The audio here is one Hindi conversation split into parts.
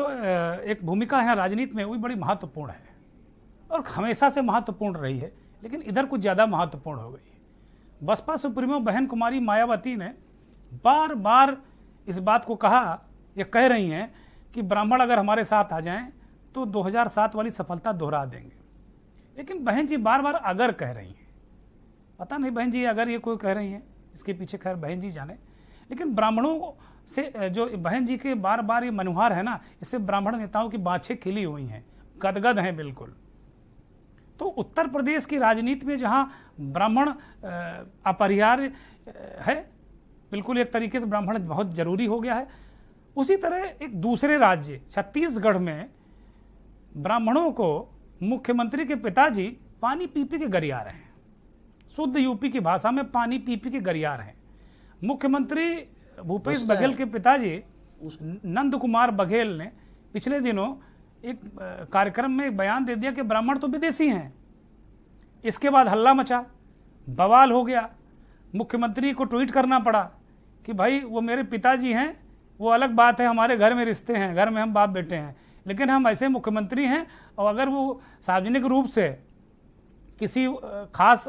जो एक भूमिका है राजनीति में वो बड़ी महत्वपूर्ण है और हमेशा से महत्वपूर्ण रही है लेकिन इधर कुछ ज़्यादा महत्वपूर्ण हो गई बसपा सुप्रीमो बहन कुमारी मायावती ने बार बार इस बात को कहा या कह रही हैं कि ब्राह्मण अगर हमारे साथ आ जाएं तो 2007 वाली सफलता दोहरा देंगे लेकिन बहन जी बार बार अगर कह रही हैं पता नहीं बहन जी अगर ये कोई कह रही हैं इसके पीछे खैर बहन जी जाने लेकिन ब्राह्मणों से जो बहन जी के बार बार ये मनुहार है ना इससे ब्राह्मण नेताओं की बाछे खिली हुई हैं गदगद हैं बिल्कुल तो उत्तर प्रदेश की राजनीति में जहाँ ब्राह्मण अपरिहार्य है बिल्कुल एक तरीके से ब्राह्मण बहुत जरूरी हो गया है उसी तरह एक दूसरे राज्य छत्तीसगढ़ में ब्राह्मणों को मुख्यमंत्री के पिताजी पानी पी पी के गरियार हैं शुद्ध यूपी की भाषा में पानी पी पी के गरियार हैं मुख्यमंत्री भूपेश बघेल के पिताजी नंद कुमार बघेल ने पिछले दिनों एक कार्यक्रम में बयान दे दिया कि ब्राह्मण तो विदेशी हैं इसके बाद हल्ला मचा बवाल हो गया मुख्यमंत्री को ट्वीट करना पड़ा कि भाई वो मेरे पिताजी हैं वो अलग बात है हमारे घर में रिश्ते हैं घर में हम बाप बेटे हैं लेकिन हम ऐसे मुख्यमंत्री हैं और अगर वो सार्वजनिक रूप से किसी खास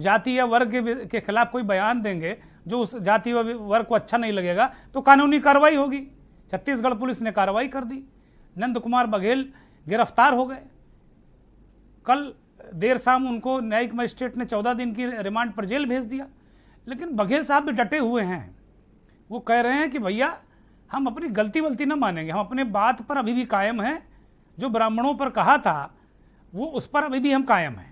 जाति या वर्ग के, के खिलाफ कोई बयान देंगे जो उस जाति वर्ग को अच्छा नहीं लगेगा तो कानूनी कार्रवाई होगी छत्तीसगढ़ पुलिस ने कार्रवाई कर दी नंद कुमार बघेल गिरफ्तार हो गए कल देर शाम उनको न्यायिक मजिस्ट्रेट ने चौदह दिन की रिमांड पर जेल भेज दिया लेकिन बघेल साहब भी डटे हुए हैं वो कह रहे हैं कि भैया हम अपनी गलती वलती ना मानेंगे हम अपने बात पर अभी भी कायम हैं जो ब्राह्मणों पर कहा था वो उस पर अभी भी हम कायम हैं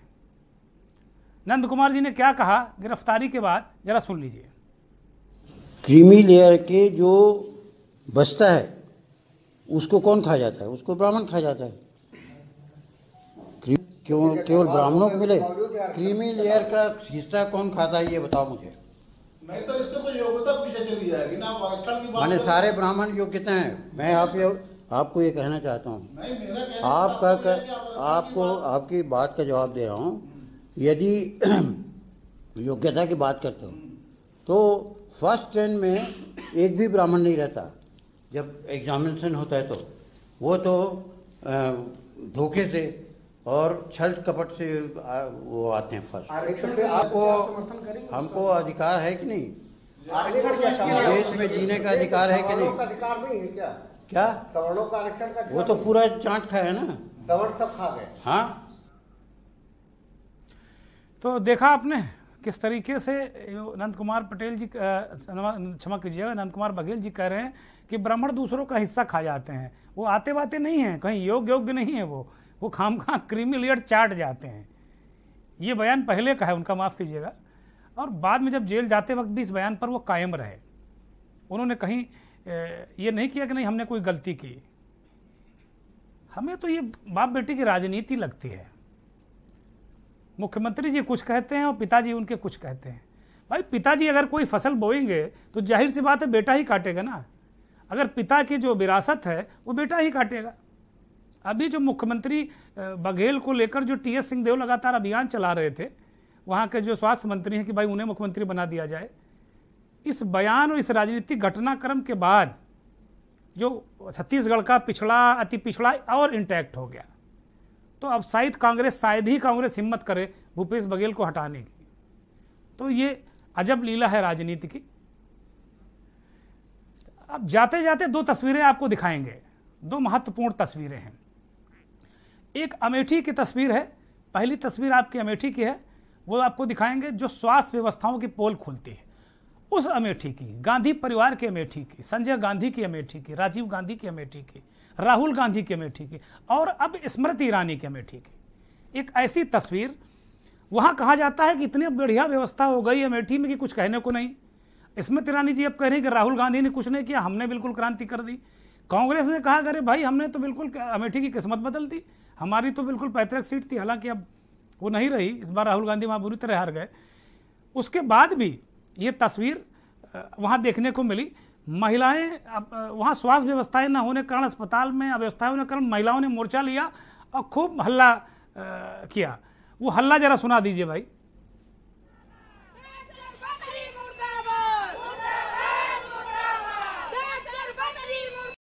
नंद कुमार जी ने क्या कहा गिरफ्तारी के बाद जरा सुन लीजिए क्रीमी लेयर के जो बचता है उसको कौन खा जाता है उसको ब्राह्मण खा जाता है क्यों केवल ब्राह्मणों को मिले क्रीमी लेयर का हिस्सा कौन खाता है ये बताओ मुझे मैं तो इसको तो योग्यता पीछे चली जाएगी ना की मैंने तो- सारे ब्राह्मण योग्यता हैं मैं आप ये आपको ये कहना चाहता हूँ आपका आपको आपकी बात का जवाब दे रहा हूँ यदि योग्यता की बात करते हो तो फर्स्ट टेन में एक भी ब्राह्मण नहीं रहता जब एग्जामिनेशन होता है तो वो तो धोखे से और छल कपट से वो आते हैं फर्स्ट आपको हमको अधिकार है कि नहीं देश में जीने का अधिकार है कि नहीं अधिकार नहीं है क्या क्या सवर्णों का आरक्षण का वो तो पूरा चाट खाया ना सवर्ण सब खा गए हाँ तो देखा आपने किस तरीके से नंद कुमार पटेल जी क्षमा कीजिएगा नंद कुमार बघेल जी कह रहे हैं कि ब्राह्मण दूसरों का हिस्सा खा जाते हैं वो आते बाते नहीं हैं कहीं योग्य योग्य नहीं है वो वो खाम खां क्रीमी लेयर चाट जाते हैं ये बयान पहले का है उनका माफ़ कीजिएगा और बाद में जब जेल जाते वक्त भी इस बयान पर वो कायम रहे उन्होंने कहीं ये नहीं किया कि नहीं हमने कोई गलती की हमें तो ये बाप बेटी की राजनीति लगती है मुख्यमंत्री जी कुछ कहते हैं और पिताजी उनके कुछ कहते हैं भाई पिताजी अगर कोई फसल बोएंगे तो जाहिर सी बात है बेटा ही काटेगा ना अगर पिता की जो विरासत है वो बेटा ही काटेगा अभी जो मुख्यमंत्री बघेल को लेकर जो टी एस सिंहदेव लगातार अभियान चला रहे थे वहाँ के जो स्वास्थ्य मंत्री हैं कि भाई उन्हें मुख्यमंत्री बना दिया जाए इस बयान और इस राजनीतिक घटनाक्रम के बाद जो छत्तीसगढ़ का पिछड़ा अति पिछड़ा और इंटैक्ट हो गया तो अब शायद कांग्रेस शायद ही कांग्रेस हिम्मत करे भूपेश बघेल को हटाने की तो ये अजब लीला है राजनीति की अब जाते जाते दो तस्वीरें आपको दिखाएंगे दो महत्वपूर्ण तस्वीरें हैं एक अमेठी की तस्वीर है पहली तस्वीर आपकी अमेठी की है वो आपको दिखाएंगे जो स्वास्थ्य व्यवस्थाओं की पोल खोलती है उस अमेठी की गांधी परिवार की अमेठी की संजय गांधी की अमेठी की राजीव गांधी की अमेठी की राहुल गांधी की अमेठी की और अब स्मृति ईरानी की अमेठी की एक ऐसी तस्वीर वहाँ कहा जाता है कि इतनी बढ़िया व्यवस्था हो गई अमेठी में कि कुछ कहने को नहीं स्मृति ईरानी जी अब कह रहे हैं कि राहुल गांधी ने कुछ नहीं किया हमने बिल्कुल क्रांति कर दी कांग्रेस ने कहा अरे भाई हमने तो बिल्कुल अमेठी की किस्मत बदल दी हमारी तो बिल्कुल पैतृक सीट थी हालांकि अब वो नहीं रही इस बार राहुल गांधी वहाँ बुरी तरह हार गए उसके बाद भी ये तस्वीर वहाँ देखने को मिली महिलाएं अब वहाँ स्वास्थ्य व्यवस्थाएं न होने कारण अस्पताल में अव्यवस्थाएं होने कारण महिलाओं ने मोर्चा लिया और खूब हल्ला किया वो हल्ला जरा सुना दीजिए भाई